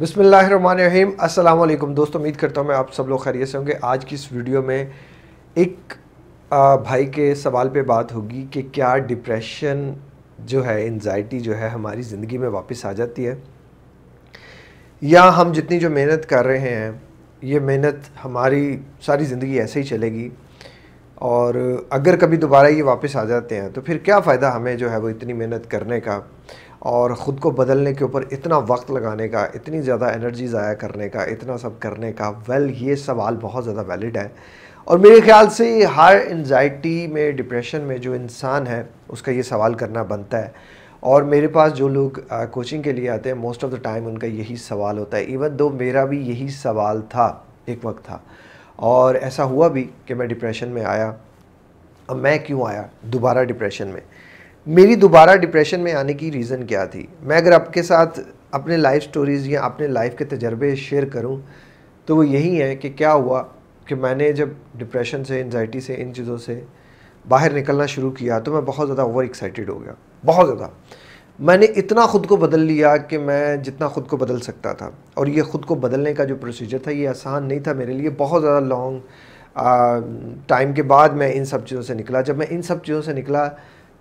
बिसमीम अल्लाम दोस्तों उम्मीद करता हूँ मैं आप सब लोग खैरियत से होंगे आज की इस वीडियो में एक भाई के सवाल पे बात होगी कि क्या डिप्रेशन जो है एनजाइटी जो है हमारी ज़िंदगी में वापस आ जाती है या हम जितनी जो मेहनत कर रहे हैं ये मेहनत हमारी सारी ज़िंदगी ऐसे ही चलेगी और अगर कभी दोबारा ये वापस आ जाते हैं तो फिर क्या फ़ायदा हमें जो है वो इतनी मेहनत करने का और ख़ुद को बदलने के ऊपर इतना वक्त लगाने का इतनी ज़्यादा एनर्जी ज़ाया करने का इतना सब करने का वेल ये सवाल बहुत ज़्यादा वैलिड है और मेरे ख्याल से हर एनजाइटी में डिप्रेशन में जो इंसान है उसका ये सवाल करना बनता है और मेरे पास जो लोग कोचिंग के लिए आते हैं मोस्ट ऑफ़ द टाइम उनका यही सवाल होता है इवन दो मेरा भी यही सवाल था एक वक्त था और ऐसा हुआ भी कि मैं डिप्रेशन में आया अब मैं क्यों आया दोबारा डिप्रेशन में मेरी दोबारा डिप्रेशन में आने की रीज़न क्या थी मैं अगर आपके साथ अपने लाइफ स्टोरीज़ या अपने लाइफ के तजर्बे शेयर करूं तो वो यही है कि क्या हुआ कि मैंने जब डिप्रेशन से एनजाइटी से इन चीज़ों से बाहर निकलना शुरू किया तो मैं बहुत ज़्यादा ओवर एक्साइटेड हो गया बहुत ज़्यादा मैंने इतना ख़ुद को बदल लिया कि मैं जितना ख़ुद को बदल सकता था और ये ख़ुद को बदलने का जो प्रोसीजर था ये आसान नहीं था मेरे लिए बहुत ज़्यादा लॉन्ग टाइम के बाद मैं इन सब चीज़ों से निकला जब मैं इन सब चीज़ों से निकला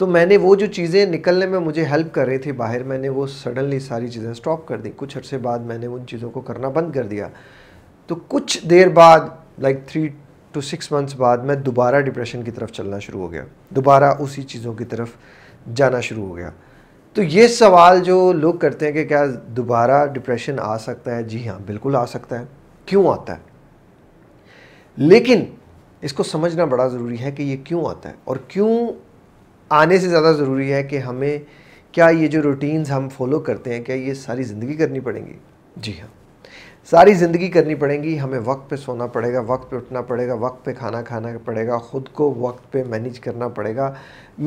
तो मैंने वो जो चीज़ें निकलने में मुझे हेल्प कर रही थी बाहर मैंने वो सडनली सारी चीज़ें स्टॉप कर दी कुछ अर्से बाद मैंने उन चीज़ों को करना बंद कर दिया तो कुछ देर बाद like three to six months बाद मैं दोबारा डिप्रेशन की तरफ चलना शुरू हो गया दोबारा उसी चीज़ों की तरफ जाना शुरू हो गया तो ये सवाल जो लोग करते हैं कि क्या दोबारा डिप्रेशन आ सकता है जी हाँ बिल्कुल आ सकता है क्यों आता है लेकिन इसको समझना बड़ा ज़रूरी है कि ये क्यों आता है और क्यों आने से ज़्यादा ज़रूरी है कि हमें क्या ये जो रूटीन्स हम फॉलो करते हैं क्या ये सारी ज़िंदगी करनी पड़ेंगी जी हाँ सारी ज़िंदगी करनी पड़ेगी हमें वक्त पे सोना पड़ेगा वक्त पे उठना पड़ेगा वक्त पे खाना खाना पड़ेगा ख़ुद को वक्त पे मैनेज करना पड़ेगा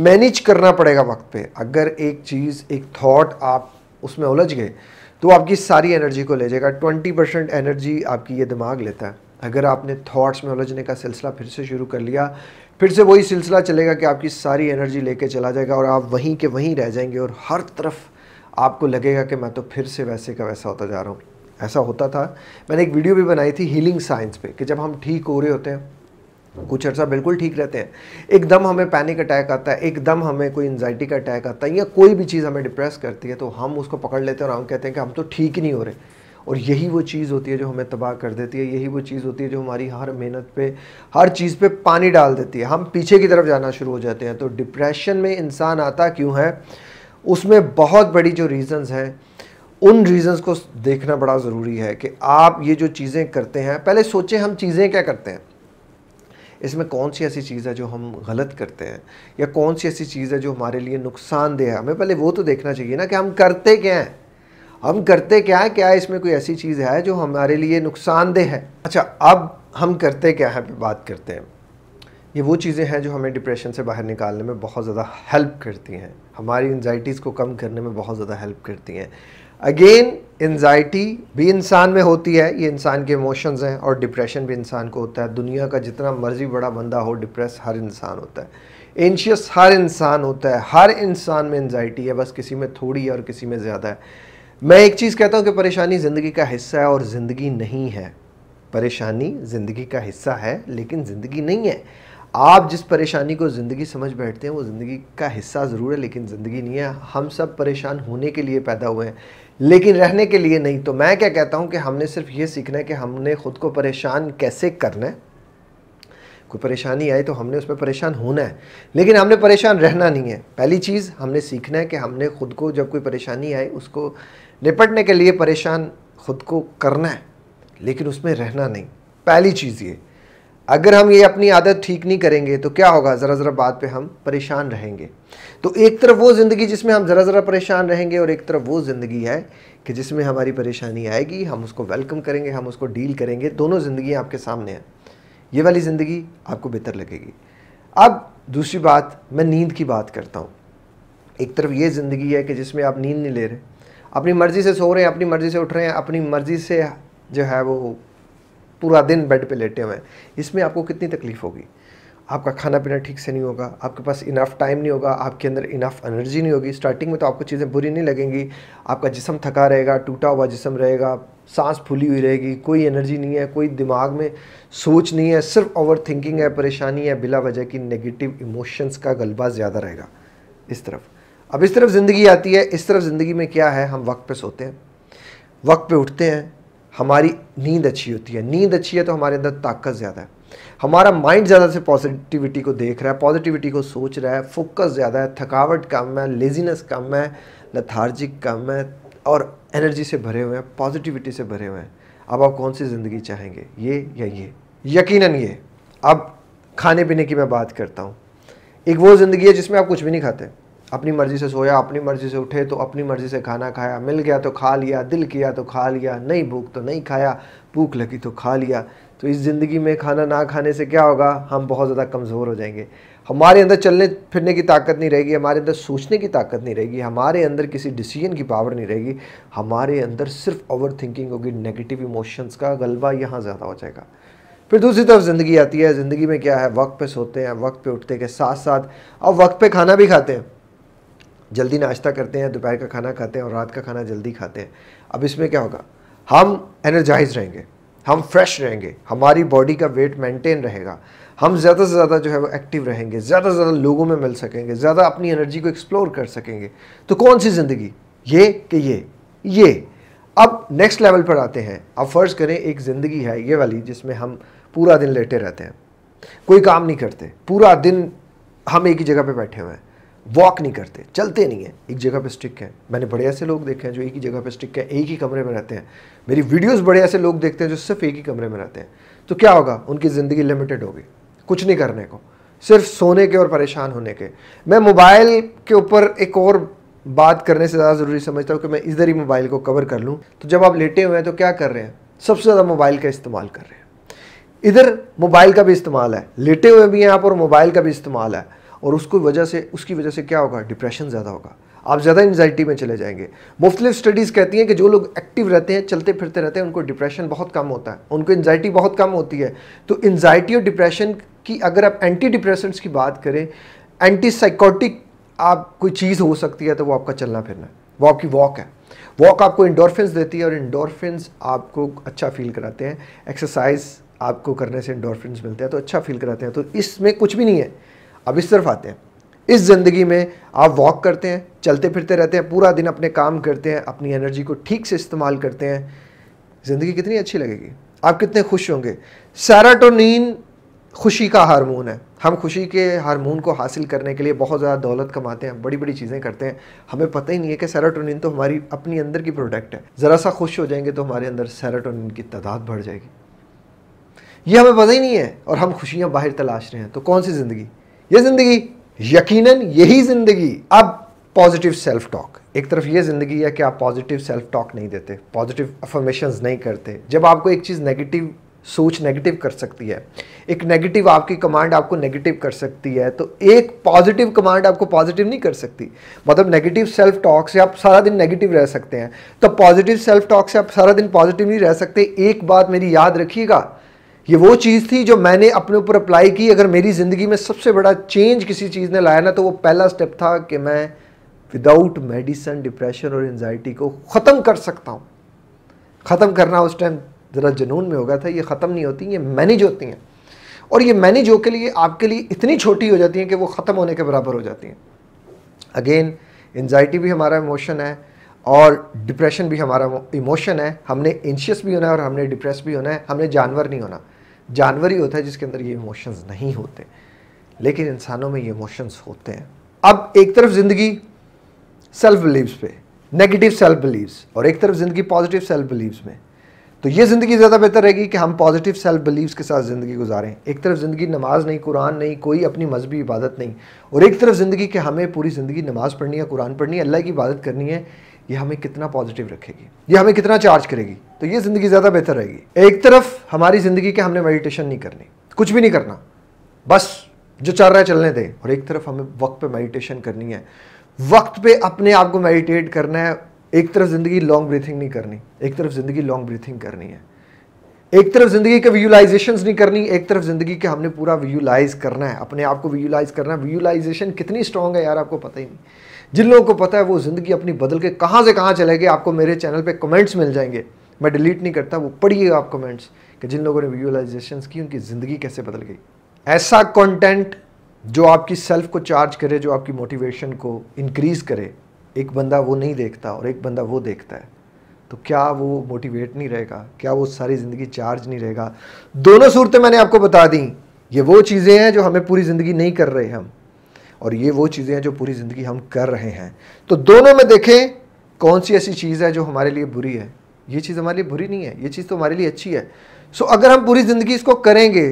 मैनेज करना पड़ेगा वक्त पे अगर एक चीज़ एक थॉट आप उसमें उलझ गए तो आपकी सारी एनर्जी को ले जाएगा ट्वेंटी परसेंट एनर्जी आपकी ये दिमाग लेता है अगर आपने थॉट्स में उलझने का सिलसिला फिर से शुरू कर लिया फिर से वही सिलसिला चलेगा कि आपकी सारी एनर्जी लेके चला जाएगा और आप वहीं के वहीं रह जाएंगे और हर तरफ आपको लगेगा कि मैं तो फिर से वैसे का वैसा होता जा रहा हूँ ऐसा होता था मैंने एक वीडियो भी बनाई थी हीलिंग साइंस पे कि जब हम ठीक हो रहे होते हैं कुछ अर्सा बिल्कुल ठीक रहते हैं एकदम हमें पैनिक अटैक आता है एकदम हमें कोई एनजाइटी का अटैक आता है या कोई भी चीज़ हमें डिप्रेस करती है तो हम उसको पकड़ लेते हैं और हम कहते हैं कि हम तो ठीक ही नहीं हो रहे और यही वो चीज़ होती है जो हमें तबाह कर देती है यही वो चीज़ होती है जो हमारी हर मेहनत पे हर चीज़ पे पानी डाल देती है हम पीछे की तरफ जाना शुरू हो जाते हैं तो डिप्रेशन में इंसान आता क्यों है उसमें बहुत बड़ी जो रीज़न्स हैं उन रीज़न्स को देखना बड़ा ज़रूरी है कि आप ये जो चीज़ें करते हैं पहले सोचें हम चीज़ें क्या करते हैं इसमें कौन सी ऐसी चीज़ है जो हम गलत करते हैं या कौन सी ऐसी चीज़ है जो हमारे लिए नुकसानदेह है हमें पहले वो तो देखना चाहिए ना कि हम करते क्या हैं हम करते क्या है क्या इसमें कोई ऐसी चीज़ है जो हमारे लिए नुकसानदेह है अच्छा अब हम करते क्या है बात करते हैं ये वो चीज़ें हैं जो हमें डिप्रेशन से बाहर निकालने में बहुत ज़्यादा हेल्प करती हैं हमारी एनजाइटीज़ को कम करने में बहुत ज़्यादा हेल्प करती हैं अगेन एनजाइटी भी इंसान में होती है ये इंसान के इमोशंस हैं और डिप्रेशन भी इंसान को होता है दुनिया का जितना मर्जी बड़ा बंदा हो डिप्रेस हर इंसान होता है एंशियस हर इंसान होता है हर इंसान में एनजाइटी है बस किसी में थोड़ी है और किसी में ज़्यादा है मैं एक चीज़ कहता हूँ कि परेशानी ज़िंदगी का हिस्सा है और ज़िंदगी नहीं है परेशानी ज़िंदगी का हिस्सा है लेकिन ज़िंदगी नहीं है आप जिस परेशानी को ज़िंदगी समझ बैठते हैं वो ज़िंदगी का हिस्सा ज़रूर है लेकिन ज़िंदगी नहीं है हम सब परेशान होने के लिए पैदा हुए हैं लेकिन रहने के लिए नहीं तो मैं क्या कहता हूँ कि हमने सिर्फ ये सीखना है कि हमने ख़ुद को परेशान कैसे करना है कोई परेशानी आई तो हमने उस पर परेशान होना है लेकिन हमने परेशान रहना नहीं है पहली चीज़ हमने सीखना है कि हमने ख़ुद को जब कोई परेशानी आई उसको निपटने के लिए परेशान खुद को करना है लेकिन उसमें रहना नहीं पहली चीज़ ये अगर हम ये अपनी आदत ठीक नहीं करेंगे तो क्या होगा ज़रा ज़रा बात पे हम परेशान रहेंगे तो एक तरफ वो ज़िंदगी जिसमें हम ज़रा ज़रा परेशान रहेंगे और एक तरफ वो ज़िंदगी है कि जिसमें हमारी परेशानी आएगी हम उसको वेलकम करेंगे हम उसको डील करेंगे दोनों ज़िंदगी आपके सामने हैं ये वाली ज़िंदगी आपको बेहतर लगेगी अब दूसरी बात मैं नींद की बात करता हूँ एक तरफ ये ज़िंदगी है कि जिसमें आप नींद नहीं ले रहे अपनी मर्ज़ी से सो रहे हैं अपनी मर्ज़ी से उठ रहे हैं अपनी मर्ज़ी से जो है वो पूरा दिन बेड पे लेटे हुए हैं इसमें आपको कितनी तकलीफ़ होगी आपका खाना पीना ठीक से नहीं होगा आपके पास इनफ टाइम नहीं होगा आपके अंदर इनफ एनर्जी नहीं होगी स्टार्टिंग में तो आपको चीज़ें बुरी नहीं लगेंगी आपका जिसम थका रहेगा टूटा हुआ जिसम रहेगा सांस फूली हुई रहेगी कोई एनर्जी नहीं है कोई दिमाग में सोच नहीं है सिर्फ ओवर थिंकिंग है परेशानी है बिला वजह की नेगेटिव इमोशंस का गलबा ज़्यादा रहेगा इस तरफ अब इस तरफ ज़िंदगी आती है इस तरफ ज़िंदगी में क्या है हम वक्त पे सोते हैं वक्त पे उठते हैं हमारी नींद अच्छी होती है नींद अच्छी है तो हमारे अंदर ताकत ज़्यादा है हमारा माइंड ज़्यादा से पॉजिटिविटी को देख रहा है पॉजिटिविटी को सोच रहा है फोकस ज़्यादा है थकावट कम है लेजीनेस कम है लथार्जिक कम है और एनर्जी से भरे हुए हैं पॉजिटिविटी से भरे हुए हैं अब आप कौन सी ज़िंदगी चाहेंगे ये या ये यकीनन ये अब खाने पीने की मैं बात करता हूँ एक वो ज़िंदगी है जिसमें आप कुछ भी नहीं खाते अपनी मर्ज़ी से सोया अपनी मर्ज़ी से उठे तो अपनी मर्ज़ी से खाना खाया मिल गया तो खा लिया दिल किया तो खा लिया नहीं भूख तो नहीं खाया भूख लगी तो खा लिया तो इस ज़िंदगी में खाना ना खाने से क्या होगा हम बहुत ज़्यादा कमज़ोर हो जाएंगे हमारे अंदर चलने फिरने की ताकत नहीं रहेगी हमारे अंदर सोचने की ताकत नहीं रहेगी हमारे अंदर किसी डिसीजन की पावर नहीं रहेगी हमारे अंदर सिर्फ ओवर थिंकिंग होगी नेगेटिव इमोशंस का गलबा यहाँ ज़्यादा हो जाएगा फिर दूसरी तरफ ज़िंदगी आती है ज़िंदगी में क्या है वक्त पे सोते हैं वक्त पे उठते के साथ साथ अब वक्त पे खाना भी खाते हैं जल्दी नाश्ता करते हैं दोपहर का खाना खाते हैं और रात का खाना जल्दी खाते हैं अब इसमें क्या होगा हम एनर्जाइज रहेंगे हम फ्रेश रहेंगे हमारी बॉडी का वेट मेंटेन रहेगा हम ज़्यादा से ज़्यादा जो है वो एक्टिव रहेंगे ज़्यादा से ज़्यादा लोगों में मिल सकेंगे ज़्यादा अपनी एनर्जी को एक्सप्लोर कर सकेंगे तो कौन सी ज़िंदगी ये कि ये ये अब नेक्स्ट लेवल पर आते हैं अब फ़र्ज़ करें एक ज़िंदगी है ये वाली जिसमें हम पूरा दिन लेटे रहते हैं कोई काम नहीं करते पूरा दिन हम एक ही जगह पर बैठे हुए हैं वॉक नहीं करते चलते नहीं हैं एक जगह पे स्टिक है मैंने बड़े ऐसे लोग देखे हैं जो एक ही जगह पे स्टिक है एक ही कमरे में रहते हैं मेरी वीडियोस बड़े ऐसे लोग देखते हैं जो सिर्फ एक ही कमरे में रहते हैं तो क्या होगा उनकी ज़िंदगी लिमिटेड होगी कुछ नहीं करने को सिर्फ सोने के और परेशान होने के मैं मोबाइल के ऊपर एक और बात करने से ज़्यादा ज़रूरी समझता हूँ कि मैं इधर ही मोबाइल को कवर कर लूँ तो जब आप लेटे हुए हैं तो क्या कर रहे हैं सबसे ज़्यादा मोबाइल का इस्तेमाल कर रहे हैं इधर मोबाइल का भी इस्तेमाल है लेटे हुए भी हैं आप और मोबाइल का भी इस्तेमाल है और उसको वजह से उसकी वजह से क्या होगा डिप्रेशन ज़्यादा होगा आप ज़्यादा एनजाइटी में चले जाएंगे मुख्तलिफ स्टडीज़ कहती हैं कि जो लोग एक्टिव रहते हैं चलते फिरते रहते हैं उनको डिप्रेशन बहुत कम होता है उनको एनजाइटी बहुत कम होती है तो एनजाइटी और डिप्रेशन की अगर आप एंटी डिप्रेशन की बात करें एंटी साइकोटिक आप कोई चीज़ हो सकती है तो वो आपका चलना फिरना है वो आपकी वॉक है वॉक आपको इंडोरफिन देती है और इंडोरफिन आपको अच्छा फील कराते हैं एक्सरसाइज आपको करने से इंडोरफिन मिलते हैं तो अच्छा फील कराते हैं तो इसमें कुछ भी नहीं है अब इस तरफ आते हैं इस ज़िंदगी में आप वॉक करते हैं चलते फिरते रहते हैं पूरा दिन अपने काम करते हैं अपनी एनर्जी को ठीक से इस्तेमाल करते हैं ज़िंदगी कितनी अच्छी लगेगी आप कितने खुश होंगे सैराटोनिन खुशी का हारमोन है हम खुशी के हारमोन को हासिल करने के लिए बहुत ज़्यादा दौलत कमाते हैं बड़ी बड़ी चीज़ें करते हैं हमें पता ही नहीं है कि सैराटोनिन तो हमारी अपनी अंदर की प्रोडक्ट है ज़रा सा खुश हो जाएंगे तो हमारे अंदर सैराटोनिन की तादाद बढ़ जाएगी ये हमें पता ही नहीं है और हम खुशियाँ बाहर तलाश रहे हैं तो कौन सी ज़िंदगी ये ज़िंदगी यकीनन यही ज़िंदगी अब पॉजिटिव सेल्फ टॉक एक तरफ ये ज़िंदगी है कि आप पॉजिटिव सेल्फ टॉक नहीं देते पॉजिटिव अफर्मेशन नहीं करते जब आपको एक चीज़ नेगेटिव सोच नेगेटिव कर सकती है एक नेगेटिव आपकी कमांड आपको नेगेटिव कर सकती है तो एक पॉजिटिव कमांड आपको पॉजिटिव नहीं कर सकती मतलब नेगेटिव सेल्फ टॉक से आप सारा दिन नेगेटिव रह सकते हैं तो पॉजिटिव सेल्फ टॉक से आप सारा दिन पॉजिटिव नहीं रह सकते एक बात मेरी याद रखिएगा ये वो चीज़ थी जो मैंने अपने ऊपर अप्लाई की अगर मेरी ज़िंदगी में सबसे बड़ा चेंज किसी चीज़ ने लाया ना तो वो पहला स्टेप था कि मैं विदाउट मेडिसन डिप्रेशन और एनजाइटी को ख़त्म कर सकता हूँ ख़त्म करना उस टाइम ज़रा जुनून में हो गया था ये ख़त्म नहीं होती ये मैनेज होती हैं और ये मैनेज हो के लिए आपके लिए इतनी छोटी हो जाती हैं कि वो ख़त्म होने के बराबर हो जाती हैं अगेन एनजाइटी भी हमारा इमोशन है और डिप्रेशन भी हमारा इमोशन है हमने एंशियस भी होना है और हमने डिप्रेस भी होना है हमने जानवर नहीं होना जानवर ही होता है जिसके अंदर ये इमोशंस नहीं होते लेकिन इंसानों में ये इमोशंस होते हैं अब एक तरफ ज़िंदगी सेल्फ बिलीव्स पे नेगेटिव सेल्फ बिलीव्स और एक तरफ ज़िंदगी पॉजिटिव सेल्फ बिलीव्स में तो ये ज़िंदगी ज़्यादा बेहतर रहेगी कि हम पॉजिटिव सेल्फ बिलीव्स के साथ ज़िंदगी गुजारें एक तरफ ज़िंदगी नमाज नहीं कुरान नहीं कोई अपनी मजहबी इबादत नहीं और एक तरफ ज़िंदगी के हमें पूरी ज़िंदगी नमाज़ पढ़नी है कुरान पढ़नी है अल्लाह की इबादत करनी है ये हमें कितना पॉजिटिव रखेगी ये हमें कितना चार्ज करेगी तो ये ज़िंदगी ज़्यादा बेहतर रहेगी एक तरफ हमारी ज़िंदगी के हमने मेडिटेशन नहीं करनी कुछ भी नहीं करना बस जो चल रहा है चलने दें और एक तरफ हमें वक्त पे मेडिटेशन करनी है वक्त पे अपने आप को मेडिटेट करना है एक तरफ ज़िंदगी लॉन्ग ब्रीथिंग नहीं करनी एक तरफ ज़िंदगी लॉन्ग ब्रीथिंग करनी है एक तरफ ज़िंदगी के विजुलाइजेशन नहीं करनी एक तरफ ज़िंदगी के हमने पूरा विजुलाइज करना है अपने आप को विजुलाइज करना है विजुलाइजेशन कितनी स्ट्रांग है यार आपको पता ही नहीं जिन लोगों को पता है वो ज़िंदगी अपनी बदल के कहाँ से कहाँ चले गए आपको मेरे चैनल पे कमेंट्स मिल जाएंगे मैं डिलीट नहीं करता वो पढ़िए आप कमेंट्स कि जिन लोगों ने विजुअलाइजेशन की उनकी ज़िंदगी कैसे बदल गई ऐसा कॉन्टेंट जो आपकी सेल्फ को चार्ज करे जो आपकी मोटिवेशन को इनक्रीज़ करे एक बंदा वो नहीं देखता और एक बंदा वो देखता है तो क्या वो मोटिवेट नहीं रहेगा क्या वो सारी ज़िंदगी चार्ज नहीं रहेगा दोनों सूरतें मैंने आपको बता दी ये वो चीज़ें हैं जो हमें पूरी ज़िंदगी नहीं कर रहे हम और ये वो चीज़ें हैं जो पूरी ज़िंदगी हम कर रहे हैं तो दोनों में देखें कौन सी ऐसी चीज़ है जो हमारे लिए बुरी है ये चीज़ हमारे लिए बुरी नहीं है ये चीज़ तो हमारे लिए अच्छी है सो अगर हम पूरी ज़िंदगी इसको करेंगे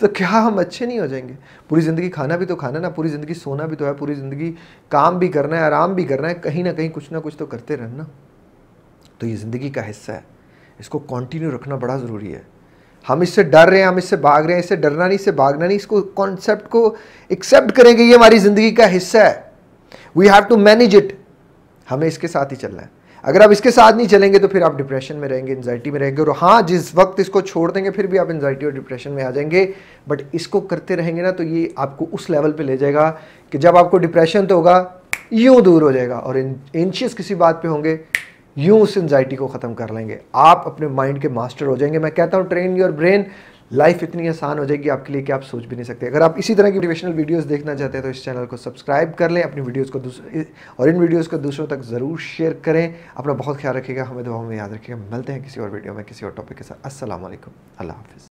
तो क्या हम अच्छे नहीं हो जाएंगे पूरी ज़िंदगी खाना भी तो खाना ना पूरी ज़िंदगी सोना भी तो है पूरी ज़िंदगी काम भी करना है आराम भी करना है कहीं ना कहीं कुछ ना कुछ तो करते रहना तो ये ज़िंदगी का हिस्सा है इसको कंटिन्यू रखना बड़ा ज़रूरी है हम इससे डर रहे हैं हम इससे भाग रहे हैं इससे डरना नहीं इससे भागना नहीं इसको कॉन्सेप्ट को एक्सेप्ट करेंगे ये हमारी ज़िंदगी का हिस्सा है we have to manage it हमें इसके साथ ही चलना है अगर आप इसके साथ नहीं चलेंगे तो फिर आप डिप्रेशन में रहेंगे एनजाइटी में रहेंगे और हाँ जिस वक्त इसको छोड़ देंगे फिर भी आप एनजाइटी और डिप्रेशन में आ जाएंगे बट इसको करते रहेंगे ना तो ये आपको उस लेवल पे ले जाएगा कि जब आपको डिप्रेशन तो होगा यूँ दूर हो जाएगा और एंशियस किसी बात पे होंगे यूँ उस एनजाइटी को ख़त्म कर लेंगे आप अपने माइंड के मास्टर हो जाएंगे मैं कहता हूँ ट्रेन योर ब्रेन लाइफ इतनी आसान हो जाएगी आपके लिए कि आप सोच भी नहीं सकते अगर आप इसी तरह की मोटिवेशनल वीडियोस देखना चाहते हैं तो इस चैनल को सब्सक्राइब कर लें अपनी वीडियोस को दूसरे और इन वीडियोस को दूसरों तक ज़रूर शेयर करें अपना बहुत ख्याल रखिएगा हमें दुआओं में याद रखिएगा मिलते हैं किसी और वीडियो में किसी और टॉपिक के साथ असल अल्लाह हाफिज़